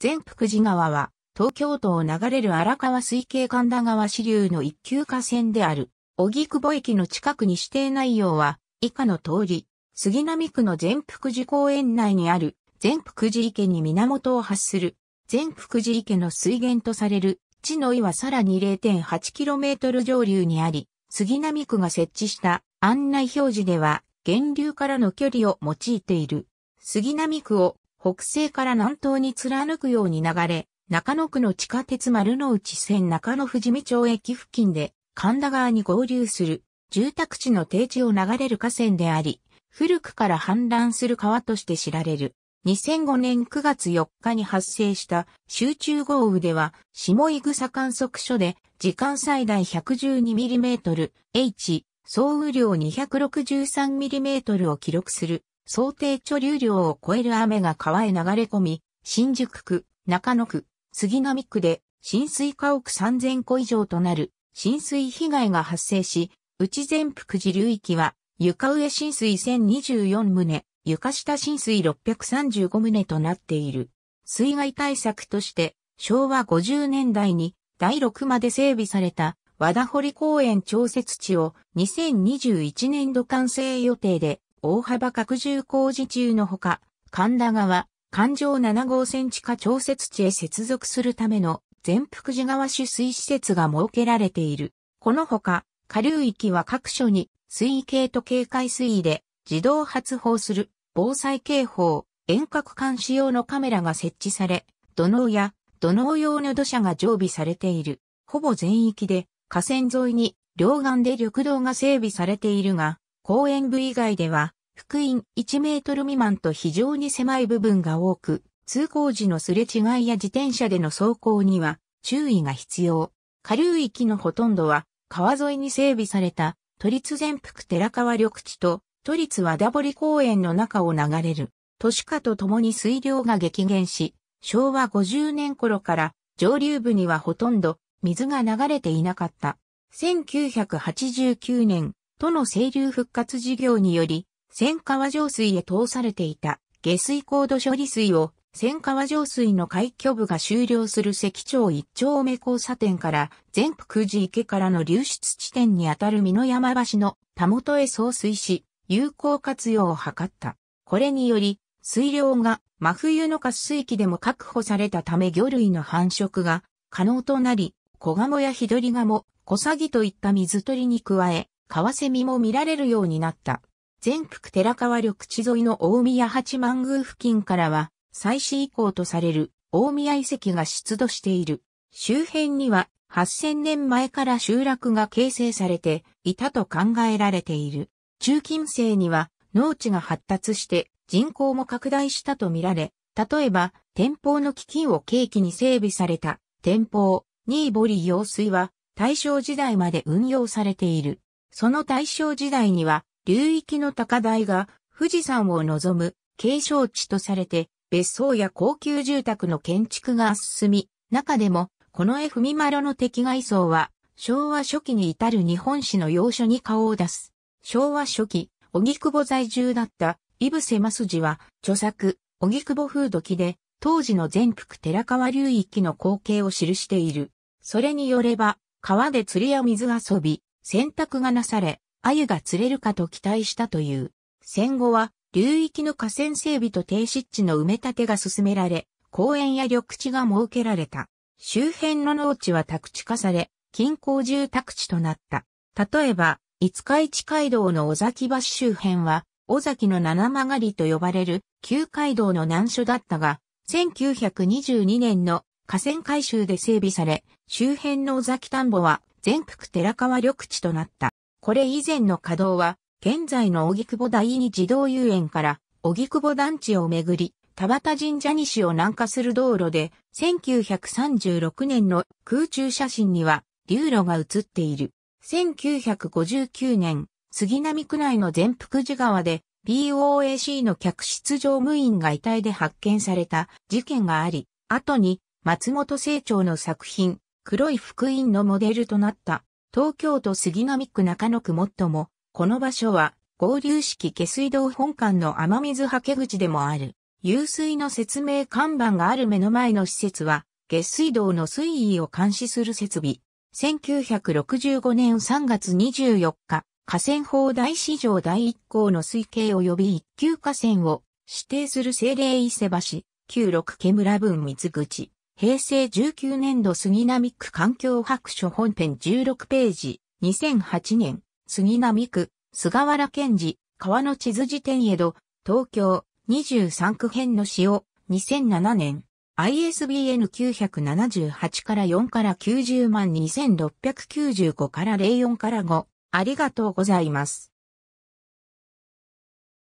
全福寺川は、東京都を流れる荒川水系神田川支流の一級河川である、荻窪駅の近くに指定内容は、以下の通り、杉並区の全福寺公園内にある、全福寺池に源を発する、全福寺池の水源とされる、地の井はさらに 0.8km 上流にあり、杉並区が設置した案内表示では、源流からの距離を用いている。杉並区を北西から南東に貫くように流れ、中野区の地下鉄丸の内線中野富士見町駅付近で神田川に合流する住宅地の低地を流れる河川であり、古くから氾濫する川として知られる。2005年9月4日に発生した集中豪雨では、下井草観測所で時間最大 112mm、H、総雨量 263mm を記録する想定貯留量を超える雨が川へ流れ込み、新宿区、中野区、杉並区で浸水家屋3000戸以上となる浸水被害が発生し、内全福寺流域は床上浸水1024棟、床下浸水635棟となっている。水害対策として昭和50年代に第6まで整備された和田堀公園調節地を2021年度完成予定で大幅拡充工事中のほか、神田川、環状7号線地下調節地へ接続するための全福寺川取水施設が設けられている。このほか、下流域は各所に水位計と警戒水位で自動発報する防災警報、遠隔監視用のカメラが設置され、土のや土の用の土砂が常備されている。ほぼ全域で河川沿いに両岸で緑道が整備されているが、公園部以外では、福音1メートル未満と非常に狭い部分が多く、通行時のすれ違いや自転車での走行には注意が必要。下流域のほとんどは川沿いに整備された都立全福寺川緑地と都立和田堀公園の中を流れる都市化とともに水量が激減し、昭和50年頃から上流部にはほとんど水が流れていなかった。1989年、都の清流復活事業により、千川上水へ通されていた下水高度処理水を千川上水の海峡部が終了する関町一丁目交差点から全福寺池からの流出地点にあたる美濃山橋のたもとへ送水し、有効活用を図った。これにより、水量が真冬の渇水期でも確保されたため魚類の繁殖が可能となり、小鴨やヒドリガモ、小サギといった水鳥に加え、カワセミも見られるようになった。全国寺川緑地沿いの大宮八幡宮付近からは、祭祀以降とされる大宮遺跡が出土している。周辺には8000年前から集落が形成されていたと考えられている。中近世には農地が発達して人口も拡大したとみられ、例えば天保の基金を契機に整備された天保ニーボリ用水は大正時代まで運用されている。その大正時代には、流域の高台が富士山を望む景勝地とされて、別荘や高級住宅の建築が進み、中でも、この絵文丸の敵外装は、昭和初期に至る日本史の要所に顔を出す。昭和初期、荻窪在住だった、井伏正二は、著作、荻窪風土記で、当時の全幅寺川流域の光景を記している。それによれば、川で釣りや水遊び、選択がなされ、鮎が釣れるかと期待したという。戦後は、流域の河川整備と低湿地の埋め立てが進められ、公園や緑地が設けられた。周辺の農地は宅地化され、近郊住宅地となった。例えば、五日市街道の尾崎橋周辺は、尾崎の七曲りと呼ばれる旧街道の難所だったが、1922年の河川改修で整備され、周辺の尾崎田んぼは全幅寺川緑地となった。これ以前の稼働は、現在の荻窪第二児童遊園から荻窪団地をめぐり、田畑神社西を南下する道路で、1936年の空中写真には、流路が写っている。1959年、杉並区内の全福寺川で、BOAC の客室乗務員が遺体で発見された事件があり、後に松本清張の作品、黒い福音のモデルとなった東京都杉並区中野区もっとも、この場所は合流式下水道本館の雨水はけ口でもある、湧水の説明看板がある目の前の施設は、下水道の水位を監視する設備。1965年3月24日、河川法大市場第一項の推計及び一級河川を指定する政令伊勢橋、96家村分三口。平成19年度杉並区環境白書本編16ページ、2008年、杉並区、菅原健治、川の地図辞典江戸、東京、23区編の詩を、2007年、ISBN 978から4から90万2695から04から5、ありがとうございます。